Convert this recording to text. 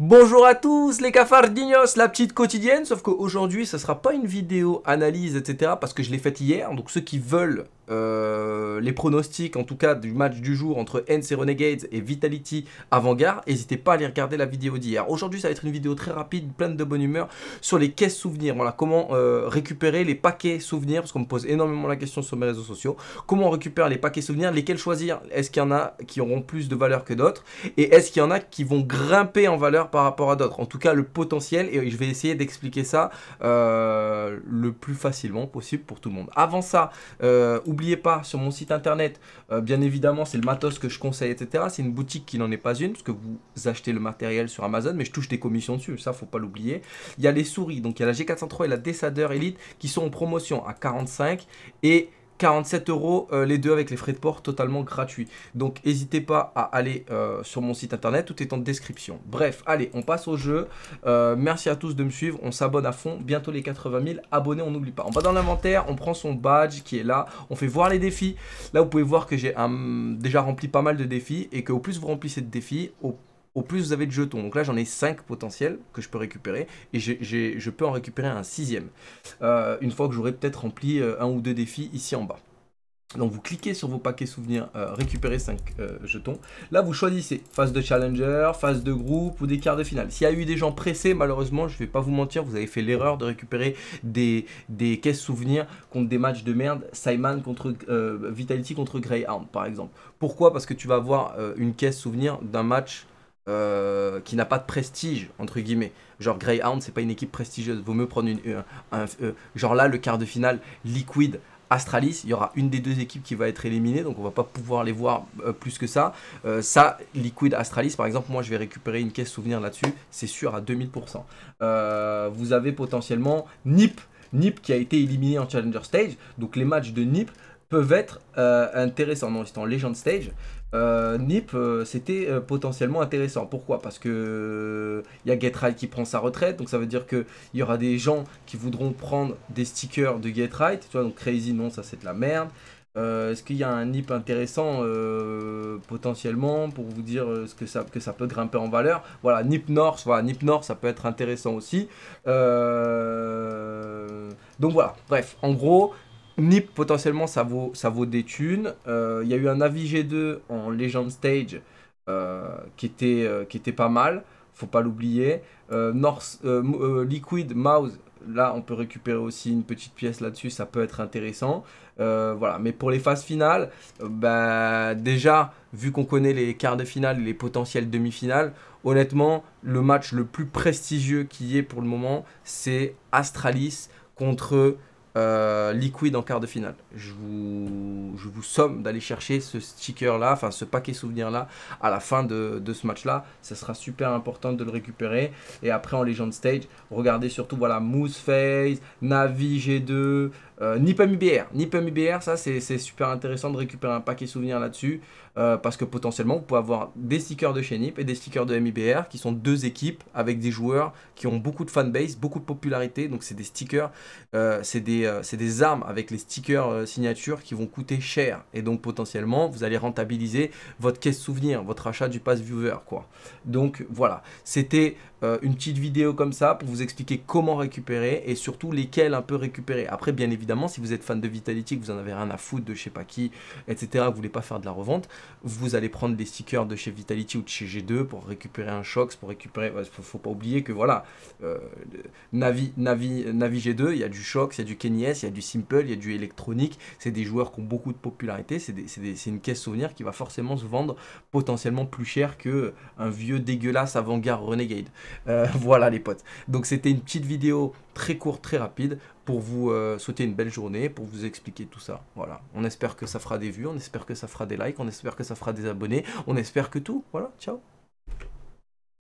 Bonjour à tous les cafardinos, la petite quotidienne, sauf qu'aujourd'hui ce sera pas une vidéo analyse etc parce que je l'ai faite hier, donc ceux qui veulent euh, les pronostics, en tout cas du match du jour entre NC Renegades et Vitality avant-garde, n'hésitez pas à aller regarder la vidéo d'hier. Aujourd'hui, ça va être une vidéo très rapide, pleine de bonne humeur, sur les caisses souvenirs. Voilà, comment euh, récupérer les paquets souvenirs, parce qu'on me pose énormément la question sur mes réseaux sociaux. Comment on récupère les paquets souvenirs, lesquels choisir Est-ce qu'il y en a qui auront plus de valeur que d'autres Et est-ce qu'il y en a qui vont grimper en valeur par rapport à d'autres En tout cas, le potentiel, et je vais essayer d'expliquer ça euh, le plus facilement possible pour tout le monde. Avant ça, euh, N'oubliez pas, sur mon site internet, euh, bien évidemment, c'est le matos que je conseille, etc. C'est une boutique qui n'en est pas une, parce que vous achetez le matériel sur Amazon, mais je touche des commissions dessus, ça, faut pas l'oublier. Il y a les souris, donc il y a la G403 et la Dessader Elite qui sont en promotion à 45 et 47 euros euh, les deux avec les frais de port totalement gratuits. Donc n'hésitez pas à aller euh, sur mon site internet, tout est en description. Bref, allez, on passe au jeu. Euh, merci à tous de me suivre, on s'abonne à fond. Bientôt les 80 000 abonnés, on n'oublie pas. On va dans l'inventaire, on prend son badge qui est là, on fait voir les défis. Là, vous pouvez voir que j'ai déjà rempli pas mal de défis et qu'au au plus vous remplissez de défis, au au plus vous avez de jetons. Donc là, j'en ai 5 potentiels que je peux récupérer et je peux en récupérer un sixième euh, une fois que j'aurai peut-être rempli euh, un ou deux défis ici en bas. Donc vous cliquez sur vos paquets souvenirs, euh, récupérer 5 jetons. Là, vous choisissez phase de challenger, phase de groupe ou des quarts de finale. S'il y a eu des gens pressés, malheureusement, je ne vais pas vous mentir, vous avez fait l'erreur de récupérer des, des, caisses souvenirs contre des matchs de merde. Simon contre Vitality contre Greyhound, par exemple. Pourquoi Parce que tu vas avoir une caisse souvenir d'un match euh, qui n'a pas de prestige, entre guillemets. Genre Greyhound, c'est pas une équipe prestigieuse. Vaut mieux prendre une. Euh, un, euh, genre là, le quart de finale, Liquid, Astralis, il y aura une des deux équipes qui va être éliminée, donc on va pas pouvoir les voir plus que ça. ça, Liquid, Astralis, par exemple, moi je vais récupérer une caisse souvenir là-dessus, c'est sûr à 2000%. vous avez potentiellement NIP. NIP qui a été éliminé en Challenger Stage. Donc les matchs de NIP, peuvent être euh, intéressants. Non, c'est en Legend Stage. Euh, Nip, euh, c'était potentiellement intéressant. Pourquoi Parce que il y a GetRide qui prend sa retraite, donc ça veut dire que il y aura des gens qui voudront prendre des stickers de GetRide. Tu vois, donc Crazy, non, ça c'est de la merde. Est-ce qu'il y a un Nip intéressant potentiellement pour vous dire ce que ça, que ça peut grimper en valeur Voilà, Nip North, voilà, Nip North, ça peut être intéressant aussi. Donc voilà, bref, en gros, Nip, potentiellement, ça vaut, ça vaut des thunes. Euh, il y a eu un avis G2 en Legend Stage euh, qui, était, euh, qui était pas mal, faut pas l'oublier. North, Liquid, Mouse, là, on peut récupérer aussi une petite pièce là-dessus, ça peut être intéressant. voilà, mais pour les phases finales, bah, déjà, vu qu'on connaît les quarts de finale et les potentiels demi-finales, honnêtement, le match le plus prestigieux qui y est pour le moment, c'est Astralis contre euh, Liquid en quart de finale. Je vous, somme d'aller chercher ce sticker-là, enfin ce paquet souvenir-là, à la fin de, ce match-là. Ce sera super important de le récupérer. Et après, en Legend Stage, regardez surtout voilà, face Navi G2, euh, M.I.B.R Nip ça c'est super intéressant de récupérer un paquet souvenir là-dessus. Euh, parce que potentiellement, vous pouvez avoir des stickers de chez Nip et des stickers de MIBR qui sont deux équipes avec des joueurs qui ont beaucoup de fanbase, beaucoup de popularité. Donc c'est des stickers, euh, c'est des euh, c'est des armes avec les stickers euh, signatures qui vont coûter cher. Et donc potentiellement, vous allez rentabiliser votre caisse souvenir, votre achat du pass viewer. quoi. Donc voilà, c'était euh, une petite vidéo comme ça pour vous expliquer comment récupérer et surtout lesquels un peu récupérer. Après, bien évidemment, si vous êtes fan de Vitality, que vous en avez rien à foutre de je sais pas qui, etc., vous voulez pas faire de la revente, vous allez prendre des stickers de chez Vitality ou de chez G2 pour récupérer un Shox, pour récupérer. faut, pas oublier que voilà, euh, Navi, G2, il y a du Shox, il y a du Kenny S, il y a du Simple, il y a du Electronic C'est des joueurs qui ont beaucoup de popularité. C'est une caisse souvenir qui va forcément se vendre potentiellement plus cher que un vieux dégueulasse avant-garde Renegade. Euh, voilà les potes. Donc c'était une petite vidéo très courte, très rapide pour vous euh, souhaiter une belle journée, pour vous expliquer tout ça. Voilà. On espère que ça fera des vues, on espère que ça fera des likes, on espère que ça fera des abonnés, on espère que tout. Voilà, ciao.